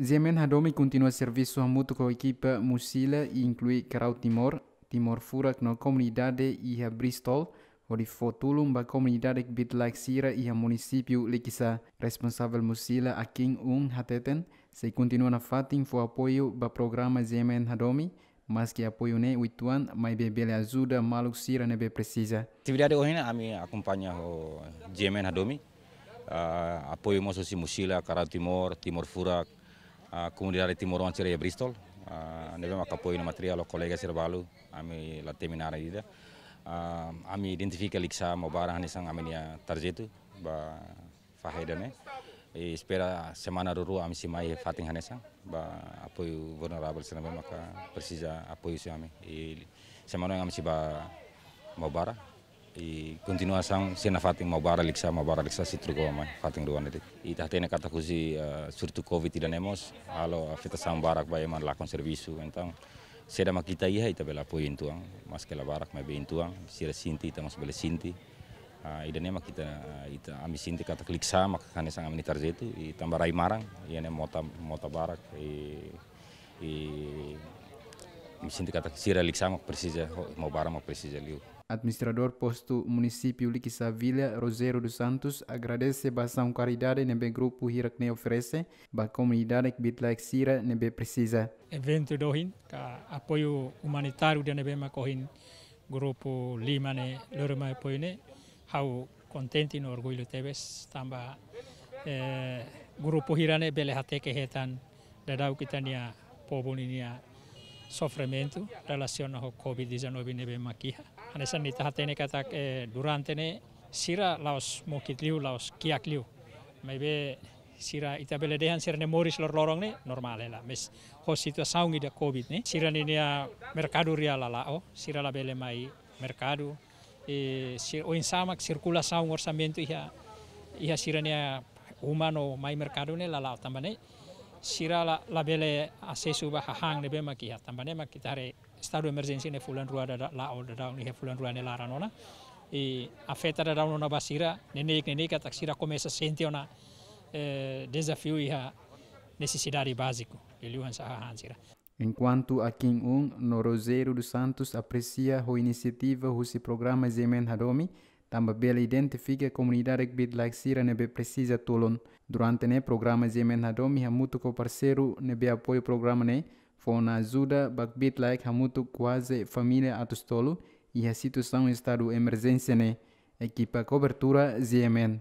Ziemen Hadomi continua serviço mútuo com a equipa Mozilla e inclui Carau Timor, Timor Fura na comunidade e a Bristol, onde foi tulum ba comunidade que Bitlak Sira e a município Lekisa. Responsável Mozilla a King Un Hateten, se continua na Fatim foi apoio ba programa Ziemen Hadomi, mas que apoio ne né? uituan mai bebele ajuda maluk sira nebe né? precisa. Atividade hoje né? mim acompanha o Ziemen Hadomi, uh, apoio moço Mozilla, assim, Carau Timor, Timor Fura, a comunidade de Timorão e Bristol. Uh, ah, ne avem apoi material materialul colega Serbalu, am la terminare ida. Uh, ah, am identifica lixa mobara hani sang amenia tarjetu ba fahedane. E eh. eh, spera semana ruru kami si mai fating hanesa ba apoi vulnerable sana maka precisa apoi si kami. E semana am si ba mobara e continuação sena fatin mau bara liksa mau bara liksa sitru ko mai fatin do anete e ta tene kata kusi eh, surtu covid tidak nemos alo afeta sang barak bae man lakon servisu então sera makita iha ita bela poin tuang mas kela barak mai bein tuang sira sinti ita mas bela sinti uh, ida nema kita eh, ita ami sinti kata kliksa, maka kane sang amni tarjetu e tambarai marang ia ne mota mota barak e sindicato Sira Lixama precisa, Mobarama precisa ali. Administrador posto município Liquisavila, Roseiro dos Santos, agradece sua caridade o grupo hiracne oferece oferece, a comunidade que bitlak Sira nebe precisa. Evento dohin, ka apoio humanitário de nebe makohin grupo Lima né, lorma apoio ne, hau contente e orgulho tebes tamba eh, grupo Hirane belehateke hetan da kita nia povo nia sofrimento relaciona ho COVID-19 nebe makiha. Ane sanita hatene katak ke eh, durante ne sira laos liu laos liu. Maybe sira ita dehan sira ne moris lor lorong ne normal la. Mes ho saungi da COVID ne sira ne nia merkadu ria lalao sira la bele mai merkadu E, sira o insamak sirkula saung orsamento iha iha sira ne humano mai merkadu ne lalao tambane. sirala labele asesu ba hang lebe maki ha tambane maki tare estado emergency ne fulan rua da la o da ni he fulan rua ne lara nona e afeta da nona basira ne ne ne ka taxira começa sente ona eh, desafio e a necessidade básico ele o hansa hansira Enquanto a Kim Un, no Roseiro dos Santos, aprecia a iniciativa dos programas Yemen Hadomi, Também ela identifica a comunidade que bit like Sira nebe precisa tulon. Durante ne programa Zemen Hadom e Hamuto ko parceiro nebe apoio programa ne fona uma ajuda bak bit like Hamuto quase família atustolo situ e a situação estado emergência ne equipa cobertura Zemen.